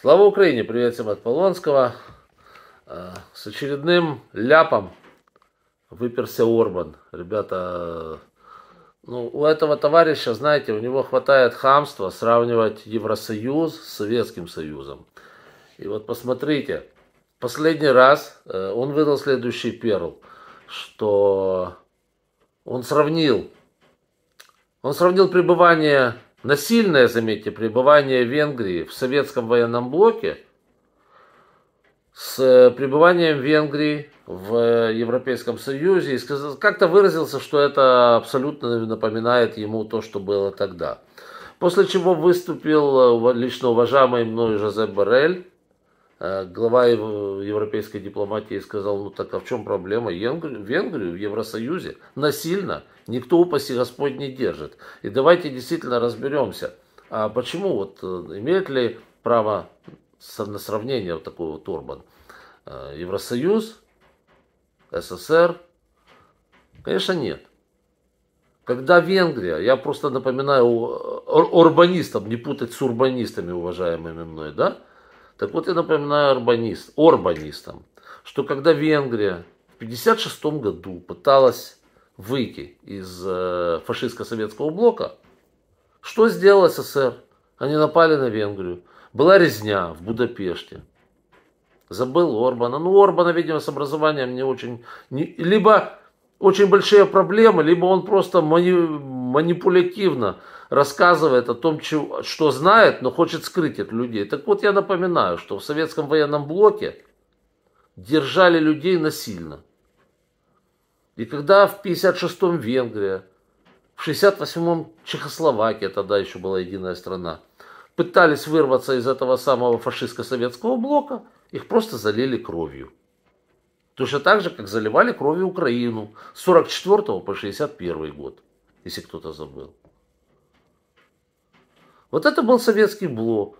Слава Украине! Привет всем от Полонского. С очередным ляпом выперся Орбан. Ребята, ну, у этого товарища, знаете, у него хватает хамства сравнивать Евросоюз с Советским Союзом. И вот посмотрите, последний раз э, он выдал следующий перл, что он сравнил, он сравнил пребывание насильное, заметьте, пребывание Венгрии в советском военном блоке с э, пребыванием Венгрии в э, Европейском Союзе и сказал, как-то выразился, что это абсолютно напоминает ему то, что было тогда. После чего выступил э, лично уважаемый мной Жозеп Барель, Э, глава европейской дипломатии сказал, ну так а в чем проблема? Венгрию, в Евросоюзе насильно никто, упаси Господь, не держит. И давайте действительно разберемся, а почему вот э, имеет ли право на сравнение вот такой вот Орбан? Э, Евросоюз, СССР? Конечно, нет. Когда Венгрия, я просто напоминаю ор- не путать с урбанистами, уважаемыми мной, да, так вот я напоминаю урбанист, урбанистам, что когда Венгрия в 1956 году пыталась выйти из э, фашистско-советского блока, что сделал СССР? Они напали на Венгрию. Была резня в Будапеште. Забыл Орбана. Ну, Орбана, видимо, с образованием не очень... Не, либо очень большие проблемы, либо он просто мани, манипулятивно рассказывает о том, что знает, но хочет скрыть от людей. Так вот, я напоминаю, что в советском военном блоке держали людей насильно. И когда в 56-м Венгрия, в 68-м Чехословакия, тогда еще была единая страна, пытались вырваться из этого самого фашистско-советского блока, их просто залили кровью. Точно так же, как заливали кровью Украину с 44 по 61 год если кто-то забыл. Вот это был советский блок.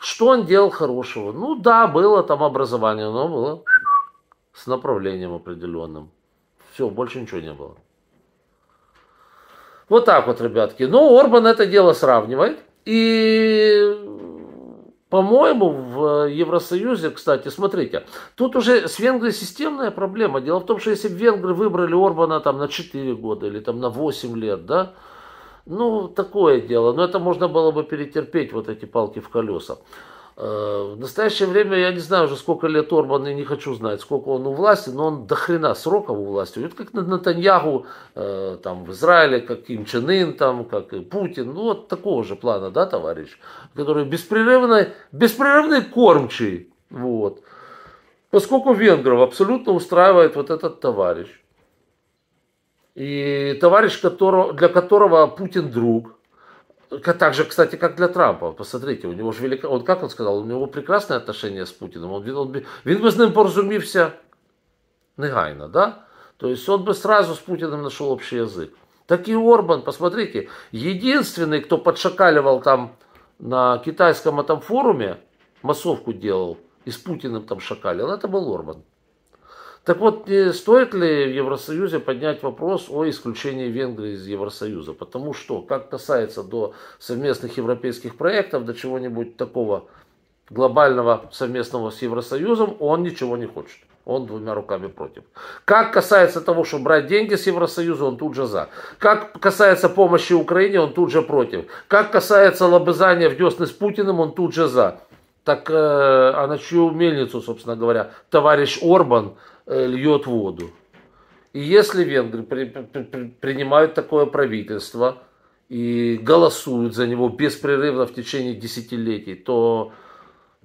Что он делал хорошего? Ну да, было там образование, но было с направлением определенным. Все, больше ничего не было. Вот так вот, ребятки. Ну, Орбан это дело сравнивает. И по-моему, в Евросоюзе, кстати, смотрите, тут уже с Венгрией системная проблема. Дело в том, что если бы венгры выбрали Орбана там на 4 года или там на 8 лет, да, ну, такое дело. Но это можно было бы перетерпеть, вот эти палки в колеса. Э, в настоящее время я не знаю уже сколько лет Орман, и не хочу знать, сколько он у власти, но он до хрена сроков у власти. Вот как Натаньягу э, там, в Израиле, как Ким Чен Ын, там, как и Путин. Ну вот такого же плана, да, товарищ? Который беспрерывный, беспрерывный кормчий. Вот. Поскольку венгров абсолютно устраивает вот этот товарищ. И товарищ, которого, для которого Путин друг. Так же, кстати, как для Трампа. Посмотрите, у него же велика, он как он сказал, у него прекрасне отношения с Путиным, Он, він, он, він би з ним порозумівся негайно, да? То есть он бы сразу с Путиным нашел общий язык. Так и Орбан, посмотрите, единственный, кто подшакаливал там на китайском этом форуме, массовку делал, и с Путиным там шакалил, это был Орбан. Так вот, стоит ли в Евросоюзе поднять вопрос о исключении Венгрии из Евросоюза? Потому что, как касается до совместных европейских проектов, до чего-нибудь такого глобального совместного с Евросоюзом, он ничего не хочет. Он двумя руками против. Как касается того, что брать деньги с Евросоюза, он тут же за. Как касается помощи Украине, он тут же против. Как касается лобызания в десны с Путиным, он тут же за. Так э, а на чью мельницу, собственно говоря, товарищ Орбан Э, льет воду. И если венгры при, при, при, принимают такое правительство и голосуют за него беспрерывно в течение десятилетий, то,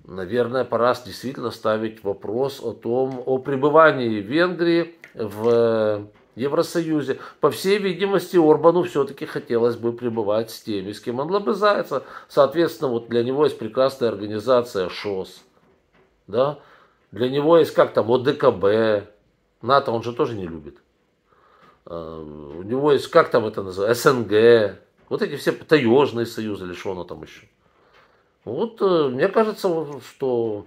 наверное, пора действительно ставить вопрос о том, о пребывании Венгрии в э, Евросоюзе. По всей видимости, Орбану все-таки хотелось бы пребывать с теми, с кем он лобызается. Соответственно, вот для него есть прекрасная организация ШОС. Да? Для него есть как там ОДКБ, НАТО он же тоже не любит. А, у него есть, как там это называется, СНГ, вот эти все таежные союзы, или что оно там еще. Вот э, мне кажется, что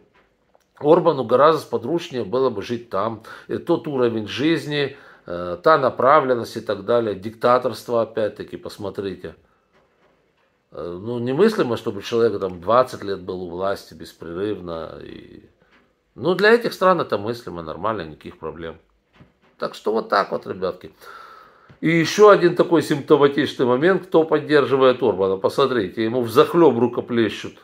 Орбану гораздо подручнее было бы жить там. И тот уровень жизни, э, та направленность и так далее, диктаторство опять-таки, посмотрите. Э, ну, немыслимо, чтобы человек там 20 лет был у власти беспрерывно и ну для этих стран это мыслимо, нормально, никаких проблем. Так что вот так вот, ребятки. И еще один такой симптоматичный момент, кто поддерживает Орбана. Посмотрите, ему в захлеб рукоплещут.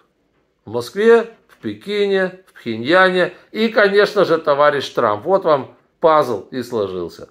В Москве, в Пекине, в Пхеньяне и, конечно же, товарищ Трамп. Вот вам пазл и сложился.